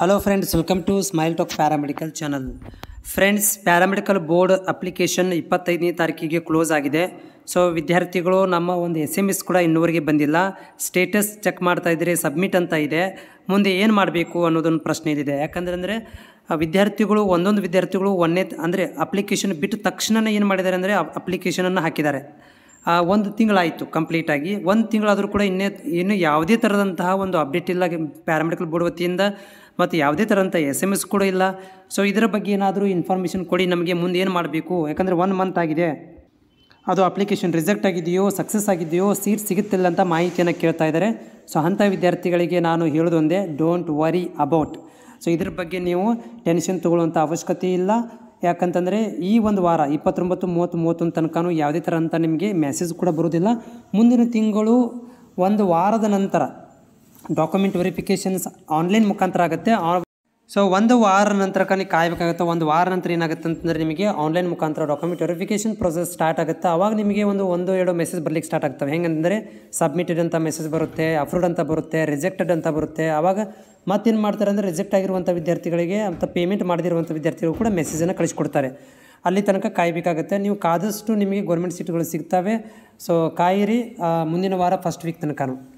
hello friends welcome to smile talk paramedical channel friends paramedical board application ಇಪ್ಪತ್ತೈದನೇ ತಾರೀಕಿಗೆ close ಆಗಿದೆ so ವಿದ್ಯಾರ್ಥಿಗಳು ನಮ್ಮ ಒಂದು ಎಸ್ ಎಮ್ ಎಸ್ ಕೂಡ ಇನ್ನುವರೆಗೆ ಬಂದಿಲ್ಲ ಸ್ಟೇಟಸ್ ಚೆಕ್ ಮಾಡ್ತಾ ಸಬ್ಮಿಟ್ ಅಂತ ಇದೆ ಮುಂದೆ ಏನು ಮಾಡಬೇಕು ಅನ್ನೋದೊಂದು ಪ್ರಶ್ನೆ ಇದೆ ಯಾಕಂದ್ರೆ ಅಂದರೆ ವಿದ್ಯಾರ್ಥಿಗಳು ಒಂದೊಂದು ವಿದ್ಯಾರ್ಥಿಗಳು ಒಂದನೇ ಅಂದರೆ ಅಪ್ಲಿಕೇಶನ್ ಬಿಟ್ಟ ತಕ್ಷಣ ಏನು ಮಾಡಿದ್ದಾರೆ ಅಂದರೆ ಅಪ್ಲಿಕೇಶನನ್ನು ಹಾಕಿದ್ದಾರೆ ಒಂದು ತಿಂಗಳಾಯಿತು ಕಂಪ್ಲೀಟಾಗಿ ಒಂದು ತಿಂಗಳಾದರೂ ಕೂಡ ಇನ್ನೇ ಇನ್ನೂ ಯಾವುದೇ ಥರದಂತಹ ಒಂದು ಅಪ್ಡೇಟ್ ಇಲ್ಲ ಪ್ಯಾರಾಮೆಡಿಕಲ್ ಬೋರ್ಡ್ ವತಿಯಿಂದ ಮತ್ತು ಯಾವುದೇ ಥರಂಥ ಎಸ್ ಎಮ್ ಎಸ್ ಕೂಡ ಇಲ್ಲ ಸೊ ಇದರ ಬಗ್ಗೆ ಏನಾದರೂ ಇನ್ಫಾರ್ಮೇಷನ್ ಕೊಡಿ ನಮಗೆ ಮುಂದೆ ಏನು ಮಾಡಬೇಕು ಯಾಕಂದರೆ ಒನ್ ಮಂತ್ ಆಗಿದೆ ಅದು ಅಪ್ಲಿಕೇಶನ್ ರಿಜೆಕ್ಟ್ ಆಗಿದೆಯೋ ಸಕ್ಸಸ್ ಆಗಿದೆಯೋ ಸೀಟ್ ಸಿಗುತ್ತಿಲ್ಲ ಅಂತ ಮಾಹಿತಿಯನ್ನು ಕೇಳ್ತಾ ಇದ್ದಾರೆ ಸೊ ಅಂಥ ವಿದ್ಯಾರ್ಥಿಗಳಿಗೆ ನಾನು ಹೇಳೋದೊಂದೇ ಡೋಂಟ್ ವರಿ ಅಬೌಟ್ ಸೊ ಇದ್ರ ಬಗ್ಗೆ ನೀವು ಟೆನ್ಷನ್ ತೊಗೊಳ್ಳುವಂಥ ಅವಶ್ಯಕತೆ ಇಲ್ಲ ಯಾಕಂತಂದರೆ ಈ ಒಂದು ವಾರ ಇಪ್ಪತ್ತೊಂಬತ್ತು ಮೂವತ್ತು ಮೂವತ್ತೊಂದು ತನಕನೂ ಯಾವುದೇ ಥರ ಅಂತ ನಿಮಗೆ ಮೆಸೇಜ್ ಕೂಡ ಬರೋದಿಲ್ಲ ಮುಂದಿನ ತಿಂಗಳು ಒಂದು ವಾರದ ನಂತರ ಡಾಕ್ಯುಮೆಂಟ್ ವೆರಿಫಿಕೇಷನ್ಸ್ ಆನ್ಲೈನ್ ಮುಖಾಂತರ ಆಗುತ್ತೆ ಸೊ ಒಂದು ವಾರ ನಂತರ ಕನಿ ಕಾಯಬೇಕಾಗುತ್ತೆ ಒಂದು ವಾರ ನಂತರ ಏನಾಗುತ್ತೆ ಅಂತಂದರೆ ನಿಮಗೆ ಆನ್ಲೈನ್ ಮುಖಾಂತರ ಡಾಕ್ಯುಮೆಂಟ್ ವೆರಿಫಿಕೇಷನ್ ಪ್ರೊಸೆಸ್ ಸ್ಟಾರ್ಟ್ ಆಗುತ್ತೆ ಆವಾಗ ನಿಮಗೆ ಒಂದು ಒಂದು ಎರಡು ಮೆಸೇಜ್ ಬರಲಿಕ್ಕೆ ಸ್ಟಾರ್ಟ್ ಆಗ್ತವೆ ಹೆಂಗಂದರೆ ಸಬ್ಮಿಟೆಡ್ ಅಂತ ಮೆಸೇಜ್ ಬರುತ್ತೆ ಅಫ್ರೂಡ್ ಅಂತ ಬರುತ್ತೆ ರಿಜೆಕ್ಟೆಡ್ ಅಂತ ಬರುತ್ತೆ ಅವಾಗ ಮತ್ತೇನು ಮಾಡ್ತಾರೆ ಅಂದರೆ ರಿಜೆಕ್ಟ್ ಆಗಿರುವಂಥ ವಿದ್ಯಾರ್ಥಿಗಳಿಗೆ ಅಂತ ಪೇಮೆಂಟ್ ಮಾಡದಿರುವಂಥ ವಿದ್ಯಾರ್ಥಿಗಳು ಕೂಡ ಮೆಸೇಜನ್ನು ಕಳಿಸ್ಕೊಡ್ತಾರೆ ಅಲ್ಲಿ ತನಕ ಕಾಯಬೇಕಾಗುತ್ತೆ ನೀವು ಕಾದಷ್ಟು ನಿಮಗೆ ಗೌರ್ಮೆಂಟ್ ಸೀಟ್ಗಳು ಸಿಗ್ತವೆ ಸೊ ಕಾಯಿರಿ ಮುಂದಿನ ವಾರ ಫಸ್ಟ್ ವೀಕ್ ತನಕ